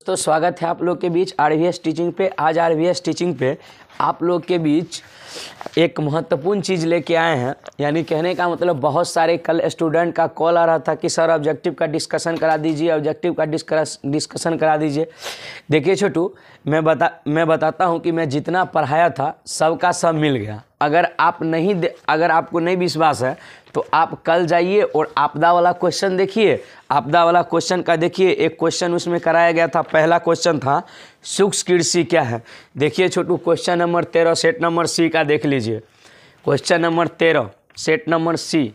दोस्तों स्वागत है आप लोग के बीच आर वी एस टीचिंग पे आज आर वी एस टीचिंग पे आप लोग के बीच एक महत्वपूर्ण चीज़ लेके आए हैं यानी कहने का मतलब बहुत सारे कल स्टूडेंट का कॉल आ रहा था कि सर ऑब्जेक्टिव का डिस्कशन करा दीजिए ऑब्जेक्टिव का डिस्कशन करा दीजिए देखिए छोटू मैं बता मैं बताता हूँ कि मैं जितना पढ़ाया था सबका सब मिल गया अगर आप नहीं अगर आपको नहीं विश्वास है तो आप कल जाइए और आपदा वाला क्वेश्चन देखिए आपदा वाला क्वेश्चन का देखिए एक क्वेश्चन उसमें कराया गया था पहला क्वेश्चन था सूक्ष्म कृषि क्या है देखिए छोटू क्वेश्चन नंबर तेरह सेट नंबर सी का देख लीजिए क्वेश्चन नंबर तेरह सेट नंबर सी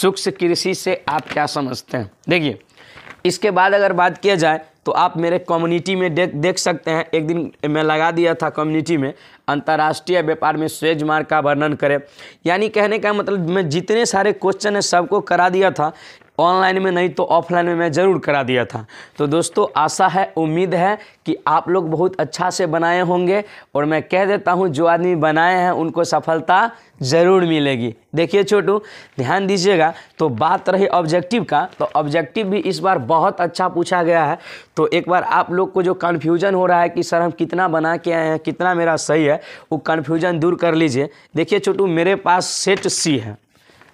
सूक्ष्म कृषि से आप क्या समझते हैं देखिए इसके बाद अगर बात किया जाए तो आप मेरे कम्युनिटी में देख देख सकते हैं एक दिन मैं लगा दिया था कम्युनिटी में अंतर्राष्ट्रीय व्यापार में स्वेज मार्ग का वर्णन करें यानी कहने का मतलब मैं जितने सारे क्वेश्चन है सबको करा दिया था ऑनलाइन में नहीं तो ऑफलाइन में मैं ज़रूर करा दिया था तो दोस्तों आशा है उम्मीद है कि आप लोग बहुत अच्छा से बनाए होंगे और मैं कह देता हूँ जो आदमी बनाए हैं उनको सफलता ज़रूर मिलेगी देखिए छोटू ध्यान दीजिएगा तो बात रही ऑब्जेक्टिव का तो ऑब्जेक्टिव भी इस बार बहुत अच्छा पूछा गया है तो एक बार आप लोग को जो कन्फ्यूजन हो रहा है कि सर हम कितना बना के आए हैं कितना मेरा सही है वो कन्फ्यूजन दूर कर लीजिए देखिए छोटू मेरे पास सेट सी है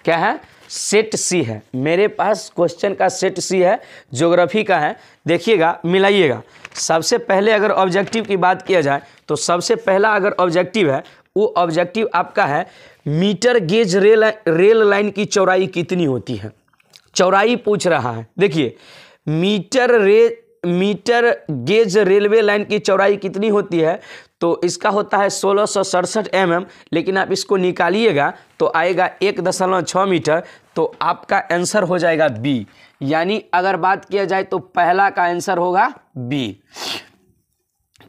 क्या है सेट सी है मेरे पास क्वेश्चन का सेट सी है ज्योग्राफी का है देखिएगा मिलाइएगा सबसे पहले अगर ऑब्जेक्टिव की बात किया जाए तो सबसे पहला अगर ऑब्जेक्टिव है वो ऑब्जेक्टिव आपका है metre gauge rail rail line की चौड़ाई कितनी होती है चौड़ाई पूछ रहा है देखिए मीटर रे मीटर गेज रेलवे लाइन की चौड़ाई कितनी होती है तो इसका होता है सोलह सौ सड़सठ एम एम लेकिन आप इसको निकालिएगा तो आएगा एक दशमलव छः मीटर तो आपका आंसर हो जाएगा बी यानी अगर बात किया जाए तो पहला का आंसर होगा बी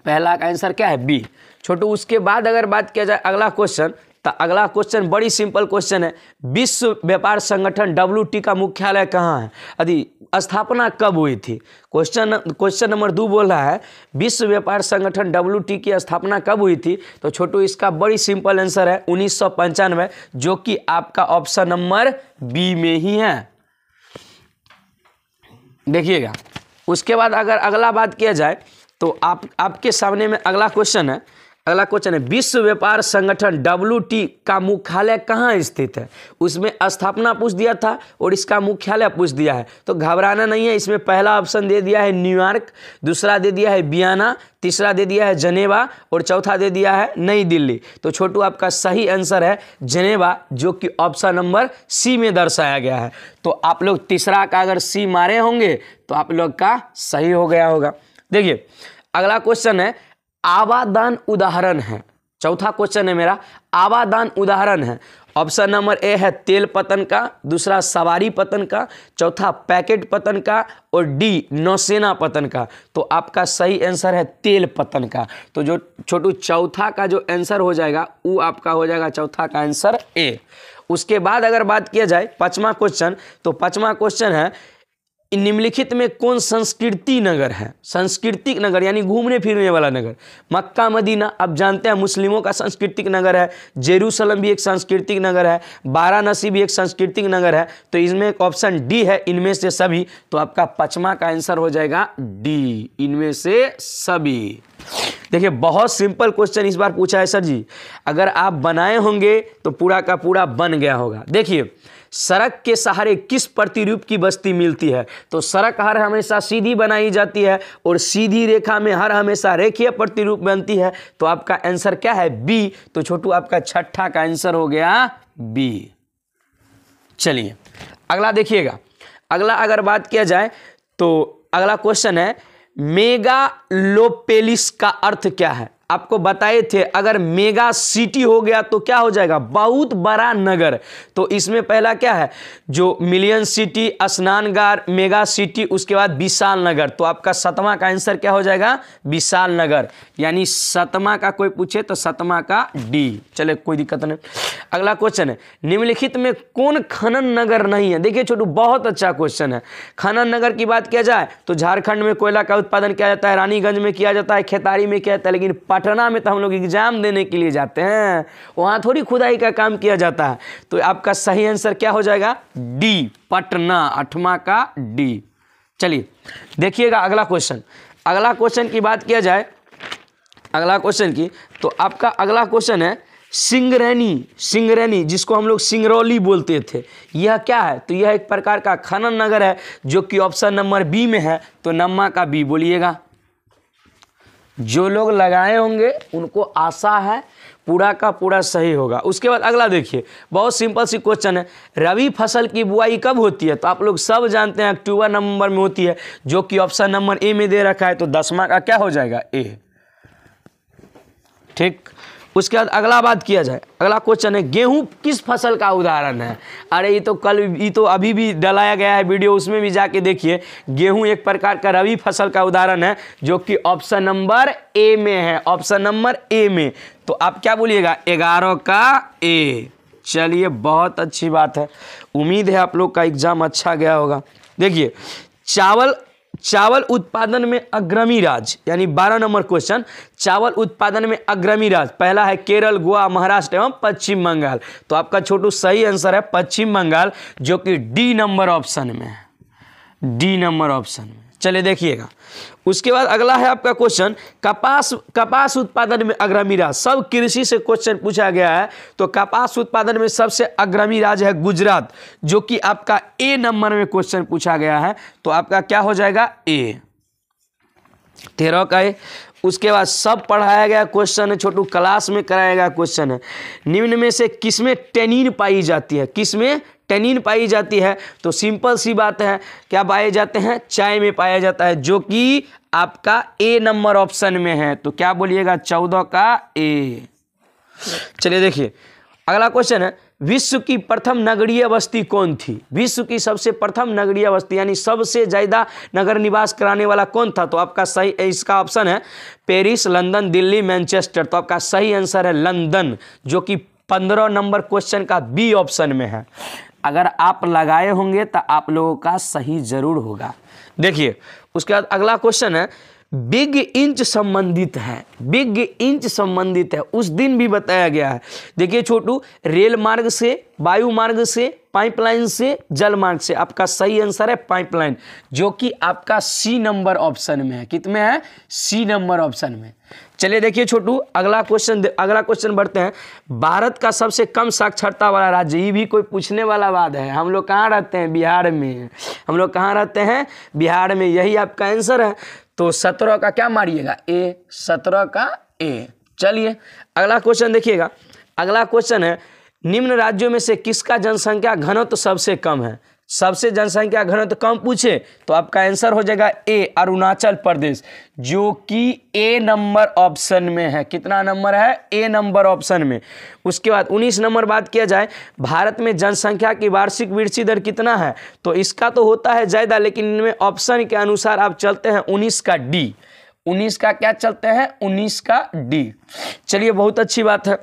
पहला का आंसर क्या है बी छोटू उसके बाद अगर बात किया जाए अगला क्वेश्चन तो अगला क्वेश्चन बड़ी सिंपल क्वेश्चन है विश्व व्यापार संगठन डब्ल्यू का मुख्यालय कहाँ है यदि स्थापना कब हुई थी क्वेश्चन क्वेश्चन नंबर दो बोल रहा है विश्व व्यापार संगठन डब्ल्यू की स्थापना कब हुई थी तो छोटू इसका बड़ी सिंपल आंसर है उन्नीस जो कि आपका ऑप्शन नंबर बी में ही है देखिएगा उसके बाद अगर अगला बात किया जाए तो आप आपके सामने में अगला क्वेश्चन है अगला क्वेश्चन है विश्व व्यापार संगठन डब्ल्यू का मुख्यालय कहाँ स्थित है उसमें स्थापना पूछ दिया था और इसका मुख्यालय पूछ दिया है तो घबराना नहीं है इसमें पहला ऑप्शन दे दिया है न्यूयॉर्क दूसरा दे दिया है बियाना तीसरा दे दिया है जनेवा और चौथा दे दिया है नई दिल्ली तो छोटू आपका सही आंसर है जनेवा जो कि ऑप्शन नंबर सी में दर्शाया गया है तो आप लोग तीसरा का अगर सी मारे होंगे तो आप लोग का सही हो गया होगा देखिए अगला क्वेश्चन है आवादान उदाहरण है चौथा क्वेश्चन है मेरा आवादान उदाहरण है ऑप्शन नंबर ए है तेल पतन का दूसरा सवारी पतन का चौथा पैकेट पतन का और डी नौसेना पतन का तो आपका सही आंसर है तेल पतन का तो जो छोटू चौथा का जो आंसर हो जाएगा वो आपका हो जाएगा चौथा का आंसर ए उसके बाद अगर बात किया जाए पांचवा क्वेश्चन तो पांचवा क्वेश्चन है निम्नलिखित में कौन संस्कृति नगर है सांस्कृतिक नगर यानी घूमने फिरने वाला नगर मक्का मदीना आप जानते हैं मुस्लिमों का सांस्कृतिक नगर है जेरूसलम भी एक सांस्कृतिक नगर है वाराणसी भी एक सांस्कृतिक नगर है तो इसमें एक ऑप्शन डी है इनमें से सभी तो आपका पचमा का आंसर हो जाएगा डी इनमें से सभी देखिए बहुत सिंपल क्वेश्चन इस बार पूछा है सर जी अगर आप बनाए होंगे तो पूरा का पूरा बन गया होगा देखिए सड़क के सहारे किस प्रतिरूप की बस्ती मिलती है तो सड़क हर हमेशा सीधी बनाई जाती है और सीधी रेखा में हर हमेशा रेखीय प्रतिरूप बनती है तो आपका आंसर क्या है बी तो छोटू आपका छठा का आंसर हो गया बी चलिए अगला देखिएगा अगला अगर बात किया जाए तो अगला क्वेश्चन है लोपेलिस का अर्थ क्या है आपको बताए थे अगर मेगा सिटी हो गया तो क्या हो जाएगा बहुत बड़ा नगर तो इसमें पहला क्या है जो मिलियन सिटी स्नानगार मेगा सिटी उसके बाद विशाल नगर तो आपका सतमा का आंसर क्या हो जाएगा विशाल नगर यानी सतमा का कोई पूछे तो सतमा का डी चले कोई दिक्कत नहीं अगला क्वेश्चन है निम्नलिखित में कौन खनन नगर नहीं है देखिए छोटू बहुत अच्छा क्वेश्चन है खनन नगर की बात किया जाए तो झारखंड में कोयला का उत्पादन किया जाता है रानीगंज में किया जाता है खेतारी में किया जाता है लेकिन पटना में तो हम लोग एग्जाम देने के लिए जाते हैं वहाँ थोड़ी खुदाई का काम किया जाता है तो आपका सही आंसर क्या हो जाएगा डी पटना अठवा का डी चलिए देखिएगा अगला क्वेश्चन अगला क्वेश्चन की बात किया जाए अगला क्वेश्चन की तो आपका अगला क्वेश्चन है सिंगरैनी सिंगरैनी जिसको हम लोग सिंगरौली बोलते थे यह क्या है तो यह एक प्रकार का खनन नगर है जो कि ऑप्शन नंबर बी में है तो नम्मा का बी बोलिएगा जो लोग लगाए होंगे उनको आशा है पूरा का पूरा सही होगा उसके बाद अगला देखिए बहुत सिंपल सी क्वेश्चन है रबी फसल की बुआई कब होती है तो आप लोग सब जानते हैं अक्टूबर नवंबर में होती है जो कि ऑप्शन नंबर ए में दे रखा है तो दसवा का क्या हो जाएगा ए ठीक उसके बाद अगला बात किया जाए अगला क्वेश्चन है गेहूँ किस फसल का उदाहरण है अरे ये तो कल ये तो अभी भी डलाया गया है वीडियो उसमें भी जाके देखिए गेहूँ एक प्रकार का रवि फसल का उदाहरण है जो कि ऑप्शन नंबर ए में है ऑप्शन नंबर ए में तो आप क्या बोलिएगा ग्यारह का ए चलिए बहुत अच्छी बात है उम्मीद है आप लोग का एग्ज़ाम अच्छा गया होगा देखिए चावल चावल उत्पादन में अग्रमी राज्य यानी बारह नंबर क्वेश्चन चावल उत्पादन में अग्रमी राज्य पहला है केरल गोवा महाराष्ट्र एवं पश्चिम बंगाल तो आपका छोटू सही आंसर है पश्चिम बंगाल जो कि डी नंबर ऑप्शन में है डी नंबर ऑप्शन में चलिए देखिएगा उसके बाद अगला है आपका क्वेश्चन कपास कपास उत्पादन में अग्रमी राज्य सब कृषि से क्वेश्चन पूछा गया है तो कपास उत्पादन में सबसे अग्रमी राज्य है गुजरात जो कि आपका ए नंबर में क्वेश्चन पूछा गया है तो आपका क्या हो जाएगा ए तेरह का ए उसके बाद सब पढ़ाया गया क्वेश्चन है छोटू क्लास में कराया गया क्वेश्चन है निम्न में से किसमें टेनिन पाई जाती है किसमें टेनिन पाई जाती है तो सिंपल सी बात है क्या पाए जाते हैं चाय में पाया जाता है जो कि आपका ए नंबर ऑप्शन में है तो क्या बोलिएगा चौदह का ए चलिए देखिए अगला क्वेश्चन है विश्व की प्रथम नगरीय बस्ती कौन थी विश्व की सबसे प्रथम नगरीय बस्ती यानी सबसे ज़्यादा नगर निवास कराने वाला कौन था तो आपका सही इसका ऑप्शन है पेरिस लंदन दिल्ली मैनचेस्टर तो आपका सही आंसर है लंदन जो कि पंद्रह नंबर क्वेश्चन का बी ऑप्शन में है अगर आप लगाए होंगे तो आप लोगों का सही जरूर होगा देखिए उसके बाद अगला क्वेश्चन है बिग इंच संबंधित है बिग इंच संबंधित है उस दिन भी बताया गया है देखिए छोटू रेल मार्ग से वायु मार्ग से पाइपलाइन से जल मार्ग से आपका सही आंसर है पाइपलाइन जो कि आपका सी नंबर ऑप्शन में है कितने है सी नंबर ऑप्शन में चलिए देखिए छोटू अगला क्वेश्चन अगला क्वेश्चन बढ़ते हैं भारत का सबसे कम साक्षरता वाला राज्य ये भी कोई पूछने वाला बात है हम लोग कहाँ रहते हैं बिहार में हम लोग कहाँ रहते हैं बिहार में यही आपका आंसर है तो सत्रह का क्या मारिएगा ए सत्रह का ए चलिए अगला क्वेश्चन देखिएगा अगला क्वेश्चन है निम्न राज्यों में से किसका जनसंख्या घनत्व तो सबसे कम है सबसे जनसंख्या घनत्व तो कम पूछे तो आपका आंसर हो जाएगा ए अरुणाचल प्रदेश जो कि ए नंबर ऑप्शन में है कितना नंबर है ए नंबर ऑप्शन में उसके बाद 19 नंबर बात किया जाए भारत में जनसंख्या की वार्षिक वृद्धि दर कितना है तो इसका तो होता है ज़्यादा लेकिन इनमें ऑप्शन के अनुसार आप चलते हैं उन्नीस का डी उन्नीस का क्या चलते हैं उन्नीस का डी चलिए बहुत अच्छी बात है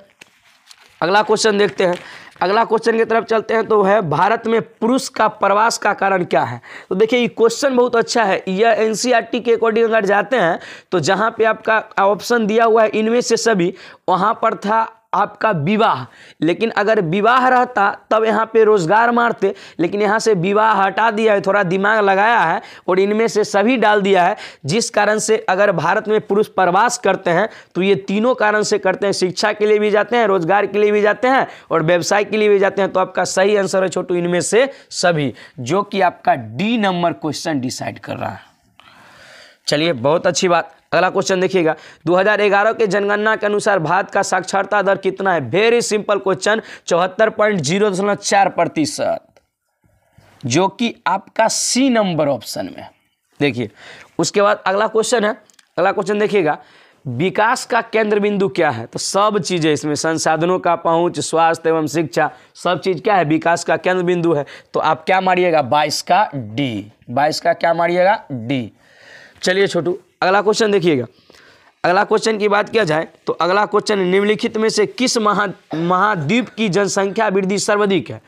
अगला क्वेश्चन देखते हैं अगला क्वेश्चन की तरफ चलते हैं तो है भारत में पुरुष का प्रवास का कारण क्या है तो देखिए ये क्वेश्चन बहुत अच्छा है यह एन e के अकॉर्डिंग अगर जाते हैं तो जहाँ पे आपका ऑप्शन दिया हुआ है इनमें से सभी वहाँ पर था आपका विवाह लेकिन अगर विवाह रहता तब यहाँ पे रोजगार मारते लेकिन यहाँ से विवाह हटा दिया है थोड़ा दिमाग लगाया है और इनमें से सभी डाल दिया है जिस कारण से अगर भारत में पुरुष प्रवास करते हैं तो ये तीनों कारण से करते हैं शिक्षा के लिए भी जाते हैं रोजगार के लिए भी जाते हैं और व्यवसाय के लिए भी जाते हैं तो आपका सही आंसर है छोटू इनमें से सभी जो कि आपका डी नंबर क्वेश्चन डिसाइड कर रहा है चलिए बहुत अच्छी बात अगला क्वेश्चन देखिएगा 2011 के जनगणना के अनुसार भारत का साक्षरता दर कितना है वेरी सिंपल क्वेश्चन चौहत्तर पॉइंट जीरो दशमलव चार प्रतिशत जो कि आपका सी नंबर ऑप्शन में देखिए उसके बाद अगला क्वेश्चन है अगला क्वेश्चन देखिएगा विकास का केंद्र बिंदु क्या है तो सब चीज़ें इसमें संसाधनों का पहुंच स्वास्थ्य एवं शिक्षा सब चीज़ क्या है विकास का केंद्र बिंदु है तो आप क्या मारिएगा बाईस का डी बाईस का क्या मारिएगा डी चलिए छोटू अगला क्वेश्चन देखिएगा अगला क्वेश्चन की बात किया जाए तो अगला क्वेश्चन निम्नलिखित में से किस महा महाद्वीप की जनसंख्या वृद्धि सर्वाधिक है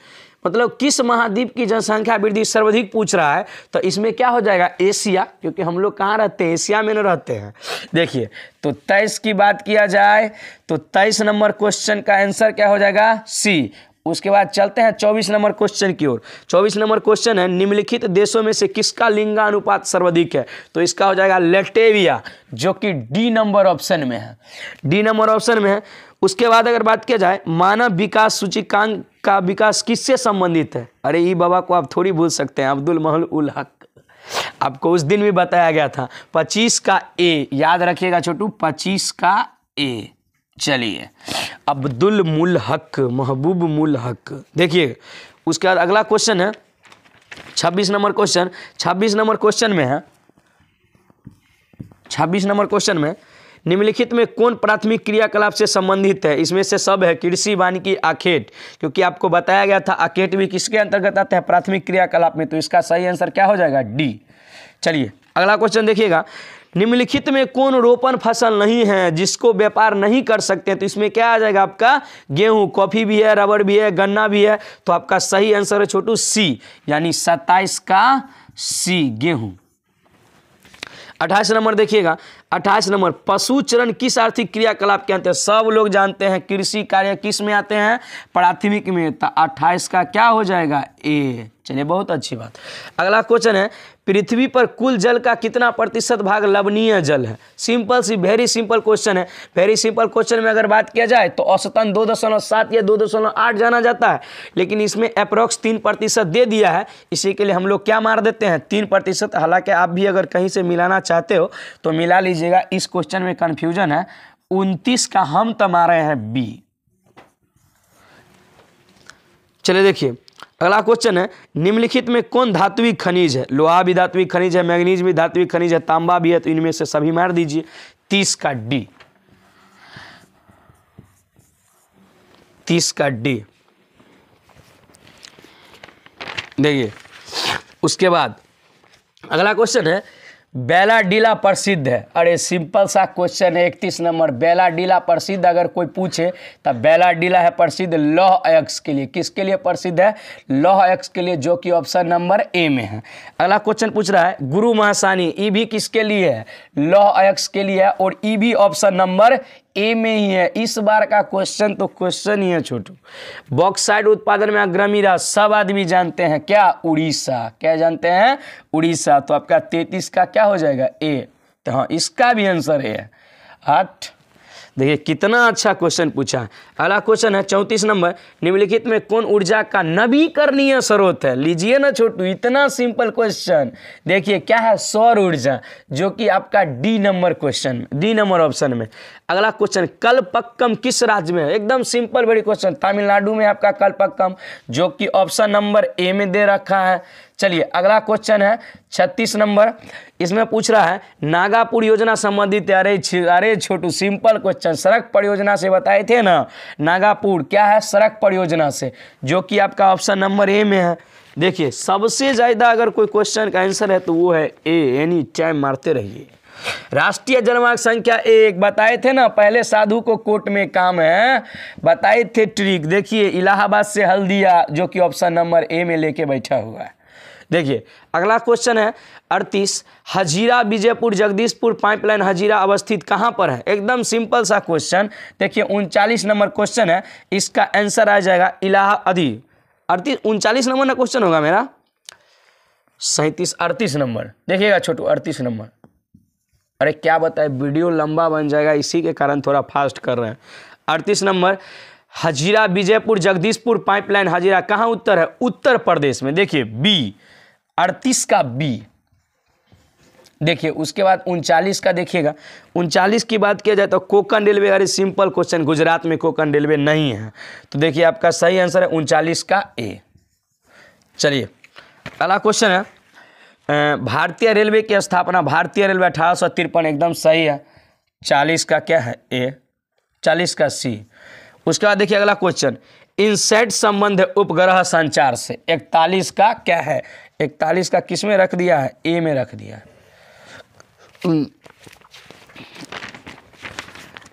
मतलब किस महाद्वीप की जनसंख्या वृद्धि सर्वाधिक पूछ रहा है तो इसमें क्या हो जाएगा एशिया क्योंकि हम लोग कहाँ रहते हैं एशिया में न रहते हैं देखिए तो तेईस की बात किया जाए तो तेईस नंबर क्वेश्चन का आंसर क्या हो जाएगा सी उसके बाद चलते हैं चौबीस नंबर क्वेश्चन की ओर चौबीस नंबर क्वेश्चन है निम्नलिखित देशों में से किसका लिंगानुपात सर्वाधिक है तो इसका हो जाएगा लेटेविया जो कि डी नंबर ऑप्शन में है डी नंबर ऑप्शन में है उसके बाद अगर बात किया जाए मानव विकास सूचिकांक का विकास किससे संबंधित है अरे ई बाबा को आप थोड़ी भूल सकते हैं अब्दुल महल उल हक आपको उस दिन भी बताया गया था पच्चीस का ए याद रखिएगा छोटू पच्चीस का ए चलिए अब्दुल मुल हक महबूब मुल हक देखिए उसके बाद अगला क्वेश्चन है छब्बीस नंबर क्वेश्चन छब्बीस नंबर क्वेश्चन में है छब्बीस नंबर क्वेश्चन में निम्नलिखित में कौन प्राथमिक क्रियाकलाप से संबंधित है इसमें से सब है कृषि वानिकी आखेट क्योंकि आपको बताया गया था आखेट भी किसके अंतर्गत आता है प्राथमिक क्रियाकलाप में तो इसका सही आंसर क्या हो जाएगा डी चलिए अगला क्वेश्चन देखिएगा निम्नलिखित में कौन रोपण फसल नहीं है जिसको व्यापार नहीं कर सकते तो इसमें क्या आ जाएगा आपका गेहूं कॉफ़ी भी है रबड़ भी है गन्ना भी है तो आपका सही आंसर है छोटू सी यानी सत्ताईस का सी गेहूं अट्ठाईस नंबर देखिएगा अट्ठाईस नंबर पशु चरण किस आर्थिक क्रियाकलाप के अंतर्गत सब लोग जानते हैं कृषि कार्य किस में आते हैं प्राथमिक में तो अट्ठाईस का क्या हो जाएगा ए चलिए बहुत अच्छी बात अगला क्वेश्चन है पृथ्वी पर कुल जल का कितना प्रतिशत भाग लवणीय जल है सिंपल सी वेरी सिंपल क्वेश्चन है वेरी सिंपल क्वेश्चन में अगर बात किया जाए तो औसतन दो दशमलव सात या दो दशमलव आठ जाना जाता है लेकिन इसमें अप्रोक्स तीन प्रतिशत दे दिया है इसी के लिए हम लोग क्या मार देते हैं तीन प्रतिशत हालांकि आप भी अगर कहीं से मिलाना चाहते हो तो मिला लीजिएगा इस क्वेश्चन में कन्फ्यूजन है उनतीस का हम तो मारे हैं बी चले देखिए अगला क्वेश्चन है निम्नलिखित में कौन धात्विक खनिज है लोहा भी धात्विक खनिज है मैग्नीज भी धात्विक खनिज है तांबा भी है तो इनमें से सभी मार दीजिए तीस का डी तीस का डी देखिए उसके बाद अगला क्वेश्चन है बेलाडीला प्रसिद्ध है अरे सिंपल सा क्वेश्चन है इकतीस नंबर बेलाडीला प्रसिद्ध अगर कोई पूछे तो बेलाडीला है प्रसिद्ध लौह अयक्स के लिए किसके लिए प्रसिद्ध है लौह अयक्स के लिए जो कि ऑप्शन नंबर ए में है अगला क्वेश्चन पूछ रहा है गुरु महासानी ई भी किसके लिए है लौह अयक्स के लिए है और ई भी ऑप्शन नंबर ए में ही है इस बार का क्वेश्चन तो क्वेश्चन ही है छोटू बॉक्साइड उत्पादन में अग्रमी रहा सब आदमी जानते हैं क्या उड़ीसा क्या जानते हैं उड़ीसा तो आपका तैतीस का क्या हो जाएगा ए तो हाँ इसका भी आंसर ए है आठ देखिए कितना अच्छा क्वेश्चन पूछा है अगला क्वेश्चन है चौंतीस नंबर निम्नलिखित में कौन ऊर्जा का नवीकरणीय स्रोत है लीजिए ना छोटू इतना सिंपल क्वेश्चन देखिए क्या है सौर ऊर्जा जो कि आपका D number question D number option में अगला क्वेश्चन कलपक्कम किस राज्य में है एकदम सिंपल बड़ी क्वेश्चन तमिलनाडु में आपका कलपक्कम जो कि ऑप्शन नंबर ए में दे रखा है चलिए अगला क्वेश्चन है छत्तीस नंबर इसमें पूछ रहा है नागापुर योजना संबंधित अरे अरे छोटू सिंपल क्वेश्चन सड़क परियोजना से बताए थे ना नागापुर क्या है सड़क परियोजना से जो कि आपका ऑप्शन नंबर ए में है देखिए सबसे ज़्यादा अगर कोई क्वेश्चन का आंसर है तो वो है ए यानी टाइम मारते रहिए राष्ट्रीय जनमार्ग संख्या एक बताए थे ना पहले साधु को कोर्ट में काम है बताए थे ट्रिक देखिए इलाहाबाद से हल्दिया जो कि ऑप्शन नंबर ए में लेके बैठा हुआ है देखिए अगला क्वेश्चन है अड़तीस हजीरा विजयपुर जगदीशपुर पाइपलाइन हजीरा अवस्थित कहाँ पर है एकदम सिंपल सा क्वेश्चन देखिए उनचालीस नंबर क्वेश्चन है इसका आंसर आ जाएगा इलाहा अधि अड़तीस उनचालीस नंबर ना क्वेश्चन होगा मेरा सैंतीस अड़तीस नंबर देखिएगा छोटू अड़तीस नंबर अरे क्या बताए वीडियो लंबा बन जाएगा इसी के कारण थोड़ा फास्ट कर रहे हैं अड़तीस नंबर हजीरा विजयपुर जगदीशपुर पाइपलाइन हजीरा कहाँ उत्तर है उत्तर प्रदेश में देखिए बी अड़तीस का बी देखिए उसके बाद उनचालीस का देखिएगा उनचालीस की बात किया जाए तो कोकन रेलवे अरे सिंपल क्वेश्चन गुजरात में कोकन रेलवे नहीं है तो देखिए आपका सही आंसर है उनचालीस का ए चलिए अगला क्वेश्चन है भारतीय रेलवे की स्थापना भारतीय रेलवे अठारह एकदम सही है चालीस का क्या है ए चालीस का सी उसके बाद देखिए अगला क्वेश्चन इनसेट संबंध उपग्रह संचार से इकतालीस का क्या है इकतालीस का किस में रख दिया है ए में रख दिया है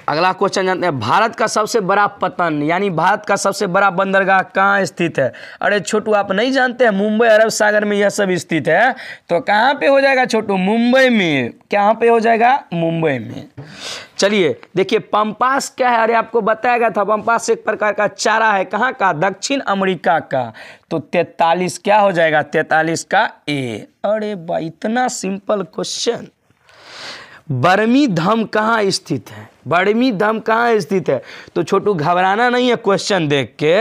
अगला क्वेश्चन जानते हैं भारत का सबसे बड़ा पतन यानी भारत का सबसे बड़ा बंदरगाह कहाँ स्थित है अरे छोटू आप नहीं जानते हैं मुंबई अरब सागर में यह सब स्थित है तो कहाँ पे हो जाएगा छोटू मुंबई में कहाँ पे हो जाएगा मुंबई में चलिए देखिए पम्पास क्या है अरे आपको बताया गया था पम्पास एक प्रकार का चारा है कहाँ का दक्षिण अमेरिका का तो तैतालीस क्या हो जाएगा तैतालीस का ए अरे बा इतना सिंपल क्वेश्चन बर्मी धम कहाँ स्थित है बर्मी धम कहाँ स्थित है तो छोटू घबराना नहीं है क्वेश्चन देख के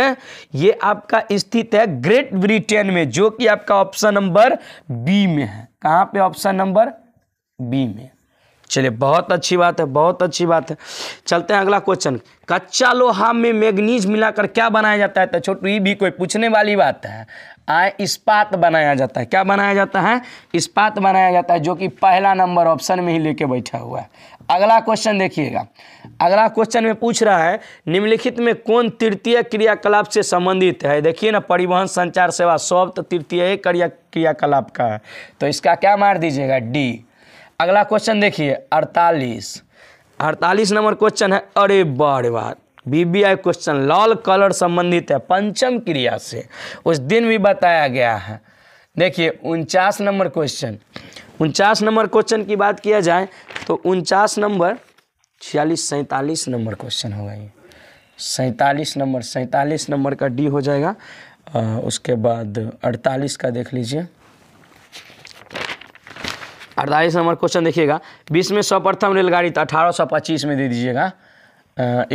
ये आपका स्थित है ग्रेट ब्रिटेन में जो कि आपका ऑप्शन नंबर बी में है कहाँ पे ऑप्शन नंबर बी में चलिए बहुत अच्छी बात है बहुत अच्छी बात है चलते हैं अगला क्वेश्चन कच्चा लोहा में मैग्नीज मिलाकर क्या बनाया जाता है तो छोटू ये भी कोई पूछने वाली बात है आय इस्पात बनाया जाता है क्या बनाया जाता है इस्पात बनाया जाता है जो कि पहला नंबर ऑप्शन में ही लेके बैठा हुआ है अगला क्वेश्चन देखिएगा अगला क्वेश्चन में पूछ रहा है निम्नलिखित में कौन तृतीय क्रियाकलाप से संबंधित है देखिए ना परिवहन संचार सेवा सब तो तृतीय क्रिया क्रियाकलाप का है तो इसका क्या मार दीजिएगा डी अगला क्वेश्चन देखिए अड़तालीस अड़तालीस नंबर क्वेश्चन है अरे बार बार बीबीआई क्वेश्चन लाल कलर संबंधित है पंचम क्रिया से उस दिन भी बताया गया है देखिए उनचास नंबर क्वेश्चन उनचास नंबर क्वेश्चन की बात किया जाए तो उनचास नंबर छियालीस सैंतालीस नंबर क्वेश्चन होगा ये सैंतालीस नंबर सैंतालीस नंबर का डी हो जाएगा आ, उसके बाद अड़तालीस का देख लीजिए अड़तालीस नंबर क्वेश्चन देखिएगा बीस में सर्वप्रथम रेलगाड़ी था अठारह सौ पच्चीस में दे दीजिएगा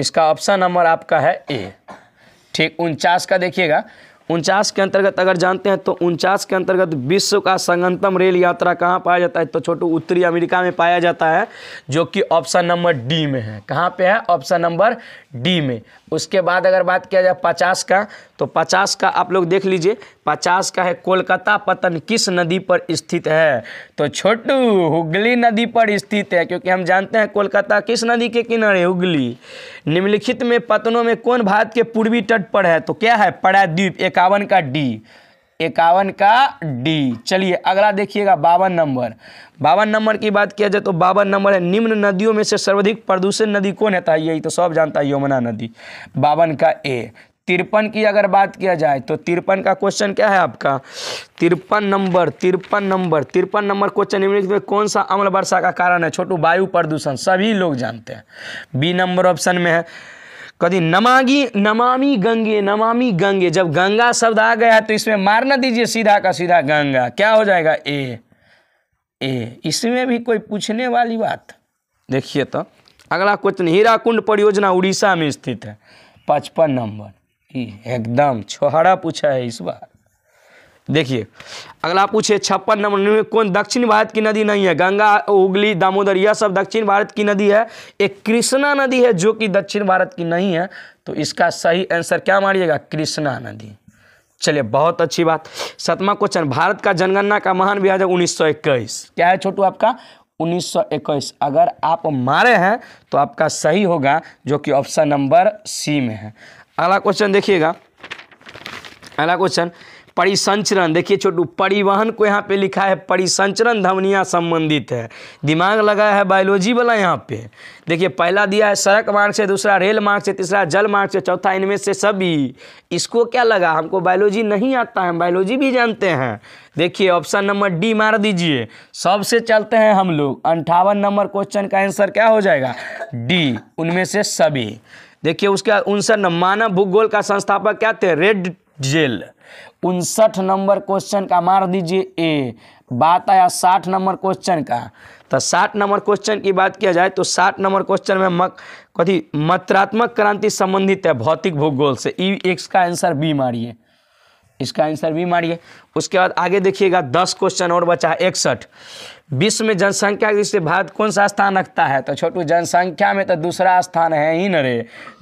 इसका ऑप्शन नंबर आपका है ए ठीक उनचास का देखिएगा उनचास के अंतर्गत अगर जानते हैं तो उनचास के अंतर्गत विश्व का संगतम रेल यात्रा कहाँ पाया जाता है तो छोटू उत्तरी अमेरिका में पाया जाता है जो कि ऑप्शन नंबर डी में है कहाँ पे है ऑप्शन नंबर डी में उसके बाद अगर बात किया जाए पचास का तो पचास का आप लोग देख लीजिए पचास का है कोलकाता पतन किस नदी पर स्थित है तो छोटू हुगली नदी पर स्थित है क्योंकि हम जानते हैं कोलकाता किस नदी के किनारे हुगली निम्नलिखित में पतनों में कौन भारत के पूर्वी तट पर है तो क्या है पड़ाद्वीप इक्यावन का डी इक्यावन का डी चलिए अगला देखिएगा बावन नंबर बावन नंबर की बात किया जाए तो बावन नंबर है निम्न नदियों में से सर्वाधिक प्रदूषित नदी कौन है तो यही तो सब जानता है यमुना नदी बावन का ए तिरपन की अगर बात किया जाए तो तिरपन का क्वेश्चन क्या है आपका तिरपन नंबर तिरपन नंबर तिरपन नंबर क्वेश्चन में कौन सा अम्ल वर्षा का कारण है छोटू वायु प्रदूषण सभी लोग जानते हैं बी नंबर ऑप्शन में है कभी नमागी नमामि गंगे नमामि गंगे जब गंगा शब्द आ गया है तो इसमें मारना दीजिए सीधा का सीधा गंगा क्या हो जाएगा ए ए इसमें भी कोई पूछने वाली बात देखिए तो अगला क्वेश्चन कुंड परियोजना उड़ीसा में स्थित है पचपन नंबर एकदम छोहरा पूछा है इस बार देखिए अगला पूछे छप्पन नंबर में कौन दक्षिण भारत की नदी नहीं है गंगा उगली दामोदर यह सब दक्षिण भारत की नदी है एक कृष्णा नदी है जो कि दक्षिण भारत की नहीं है तो इसका सही आंसर क्या मारिएगा कृष्णा नदी चलिए बहुत अच्छी बात सतमा क्वेश्चन भारत का जनगणना का महान ब्याज है उन्नीस क्या है छोटू आपका 1921 अगर आप मारे हैं तो आपका सही होगा जो कि ऑप्शन नंबर सी में है अगला क्वेश्चन देखिएगा अगला क्वेश्चन परिसंचरण देखिए छोटू परिवहन को यहाँ पे लिखा है परिसंचरण धमनियाँ संबंधित है दिमाग लगा है बायोलॉजी वाला यहाँ पे देखिए पहला दिया है सड़क मार्ग से दूसरा रेल मार्ग से तीसरा जल मार्ग से चौथा इनमें से सभी इसको क्या लगा हमको बायोलॉजी नहीं आता है बायोलॉजी भी जानते हैं देखिए ऑप्शन नंबर डी मार दीजिए सबसे चलते हैं हम लोग अंठावन नंबर क्वेश्चन का आंसर क्या हो जाएगा डी उनमें से सभी देखिए बाद उनसठ मानव भूगोल का संस्थापक क्या थे रेड जेल उनसठ नंबर क्वेश्चन का मार दीजिए ए बात आया साठ नंबर क्वेश्चन का तो साठ नंबर क्वेश्चन की बात किया जाए तो साठ नंबर क्वेश्चन में मक कथी मात्रात्मक क्रांति संबंधित है भौतिक भूगोल से ई एक्स का आंसर बी मारिए इसका आंसर भी मारिए उसके बाद आगे देखिएगा दस क्वेश्चन और बचा है इकसठ विश्व में जनसंख्या से भारत कौन सा स्थान रखता है तो छोटू जनसंख्या में तो दूसरा स्थान है ही न रे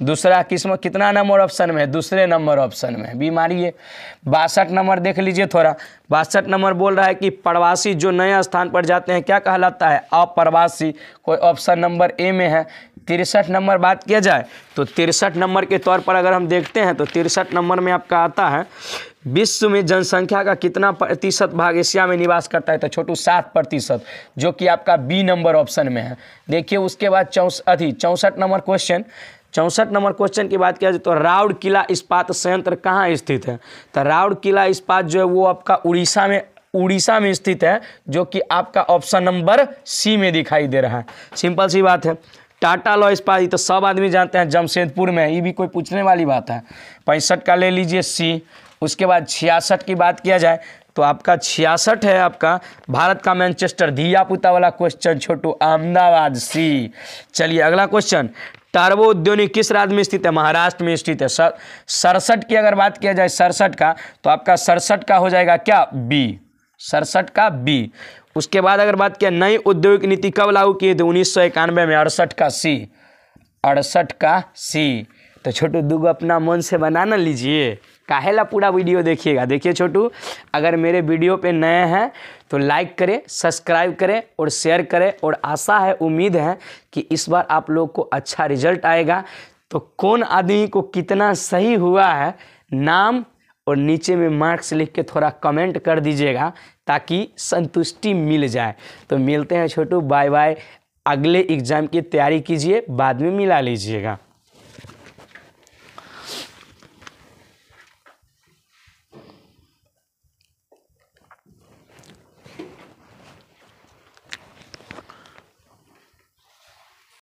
दूसरा किस्म कितना नंबर ऑप्शन में है दूसरे नंबर ऑप्शन में बी मारिए बासठ नंबर देख लीजिए थोड़ा बासठ नंबर बोल रहा है कि प्रवासी जो नए स्थान पर जाते हैं क्या कहलाता है अप्रवासी कोई ऑप्शन नंबर ए में है तिरसठ नंबर बात किया जाए तो तिरसठ नंबर के तौर पर अगर हम देखते हैं तो तिरसठ नंबर में आपका आता है विश्व में जनसंख्या का कितना प्रतिशत भाग एशिया में निवास करता है तो छोटू सात प्रतिशत जो कि आपका बी नंबर ऑप्शन में है देखिए उसके बाद चौस अथी चौंसठ नंबर क्वेश्चन चौंसठ नंबर क्वेश्चन की बात किया जाए तो राउड किला इस्पात संयंत्र कहाँ स्थित है तो राउड किला इस्पात जो है वो आपका उड़ीसा में उड़ीसा में स्थित है जो कि आपका ऑप्शन नंबर सी में दिखाई दे रहा है सिंपल सी बात है टाटा लॉ इस्पात तो सब आदमी जानते हैं जमशेदपुर में ये भी कोई पूछने वाली बात है पैंसठ का ले लीजिए सी उसके बाद छियासठ की बात किया जाए तो आपका छियासठ है आपका भारत का मैनचेस्टर धिया पुता वाला क्वेश्चन छोटू अहमदाबाद सी चलिए अगला क्वेश्चन टार्बो उद्योगी किस राज्य में स्थित है महाराष्ट्र में स्थित है सड़सठ की अगर बात किया जाए सड़सठ का तो आपका सड़सठ का हो जाएगा क्या बी सड़सठ का बी उसके बाद अगर बात किया नई औद्योगिक नीति कब लागू की तो उन्नीस सौ इक्यानवे में अड़सठ का सी अड़सठ का सी तो छोटू दुग अपना मन से बना ना लीजिए काहेला पूरा वीडियो देखिएगा देखिए छोटू अगर मेरे वीडियो पे नए हैं तो लाइक करें सब्सक्राइब करें और शेयर करें और आशा है उम्मीद है कि इस बार आप लोग को अच्छा रिजल्ट आएगा तो कौन आदमी को कितना सही हुआ है नाम और नीचे में मार्क्स लिख के थोड़ा कमेंट कर दीजिएगा ताकि संतुष्टि मिल जाए तो मिलते हैं छोटू बाय बाय अगले एग्ज़ाम की तैयारी कीजिए बाद में मिला लीजिएगा